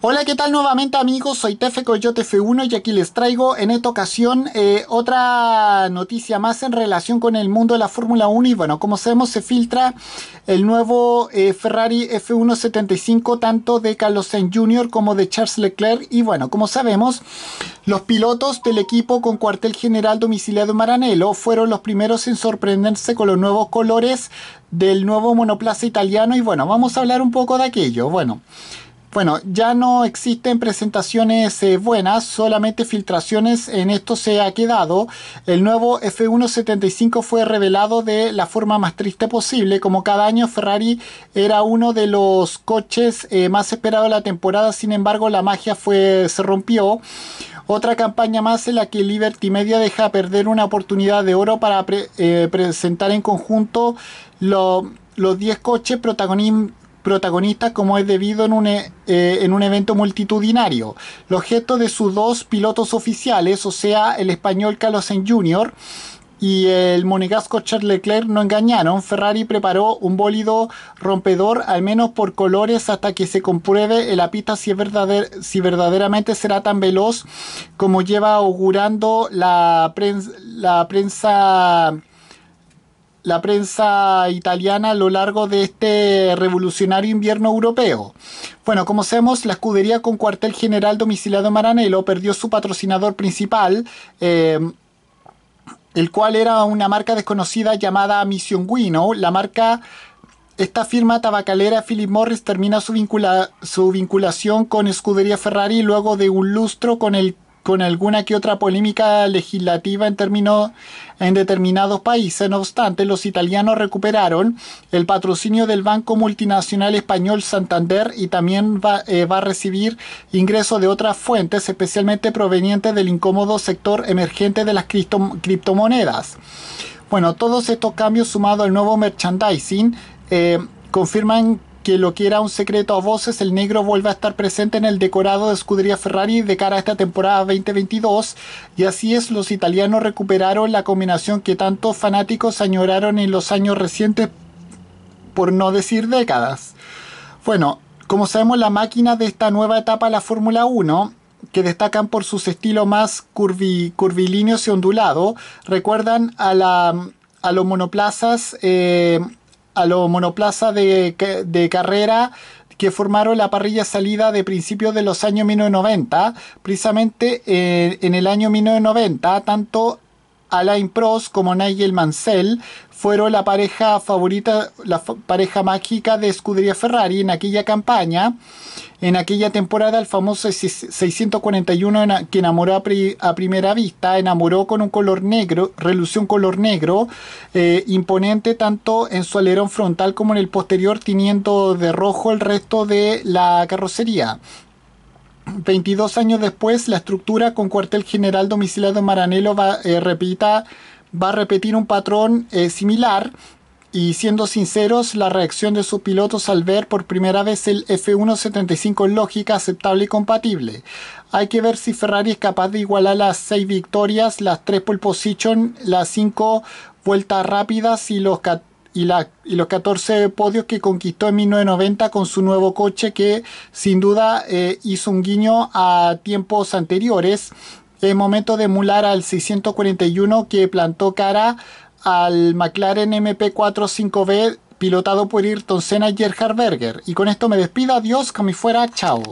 Hola, ¿qué tal nuevamente amigos? Soy Tefe Coyote F1 y aquí les traigo en esta ocasión eh, otra noticia más en relación con el mundo de la Fórmula 1 y bueno, como sabemos se filtra el nuevo eh, Ferrari F175 tanto de Carlos Sainz Jr. como de Charles Leclerc y bueno, como sabemos los pilotos del equipo con cuartel general domiciliado en Maranello fueron los primeros en sorprenderse con los nuevos colores del nuevo monoplaza italiano y bueno, vamos a hablar un poco de aquello. Bueno, bueno, ya no existen presentaciones eh, buenas, solamente filtraciones. En esto se ha quedado. El nuevo F175 fue revelado de la forma más triste posible. Como cada año, Ferrari era uno de los coches eh, más esperados de la temporada. Sin embargo, la magia fue, se rompió. Otra campaña más en la que Liberty Media deja perder una oportunidad de oro para eh, presentar en conjunto los 10 coches protagonistas protagonistas como es debido en un, e, eh, en un evento multitudinario. Los gestos de sus dos pilotos oficiales, o sea, el español Carlos Sainz Jr., y el monegasco Charles Leclerc no engañaron. Ferrari preparó un bólido rompedor, al menos por colores, hasta que se compruebe en la pista si, es si verdaderamente será tan veloz como lleva augurando la, la prensa la prensa italiana a lo largo de este revolucionario invierno europeo. Bueno, como sabemos, la escudería con cuartel general domiciliado en Maranello perdió su patrocinador principal, eh, el cual era una marca desconocida llamada Mission Guino. La marca esta firma tabacalera Philip Morris termina su, su, vinculación con Escudería Ferrari luego de un lustro con el con alguna que otra polémica legislativa en, determinados países. No obstante, los italianos recuperaron el patrocinio del banco multinacional español Santander y también va, eh, a recibir ingresos de otras fuentes, especialmente provenientes del incómodo sector emergente de las criptomonedas. Bueno, todos estos cambios sumados al nuevo merchandising eh, confirman que lo que era un secreto a voces, el negro vuelve a estar presente en el decorado de escudería Ferrari de cara a esta temporada 2022. Y así es, los italianos recuperaron la combinación que tantos fanáticos añoraron en los años recientes, por no decir décadas. Bueno, como sabemos, la máquina de esta nueva etapa, la Fórmula 1, que destacan por sus estilos más curvilíneos y ondulados, recuerdan a, la, a los monoplazas. Eh, a los monoplazas de, carrera que formaron la parrilla salida de principios de los años 1990. Precisamente eh, en el año 1990, tanto Alain Prost como Nigel Mansell fueron la pareja favorita, la pareja mágica de Scuderia Ferrari en aquella campaña, en aquella temporada el famoso 641 que enamoró a, primera vista, enamoró con un color negro, relución color negro eh, imponente tanto en su alerón frontal como en el posterior, teniendo de rojo el resto de la carrocería. 22 años después, la estructura con cuartel general domiciliado en Maranelo va, eh, va a repetir un patrón eh, similar. Y siendo sinceros, la reacción de sus pilotos al ver por primera vez el F175 lógica, aceptable y compatible. Hay que ver si Ferrari es capaz de igualar las 6 victorias, las 3 pole position, las 5 vueltas rápidas y los 14 y, la, y, los 14 podios que conquistó en 1990 con su nuevo coche que sin duda eh, hizo un guiño a tiempos anteriores. Es momento de emular al 641 que plantó cara al McLaren MP45B pilotado por Irton Senna y Gerhard Berger. Y con esto me despido, adiós, como fuera, chao.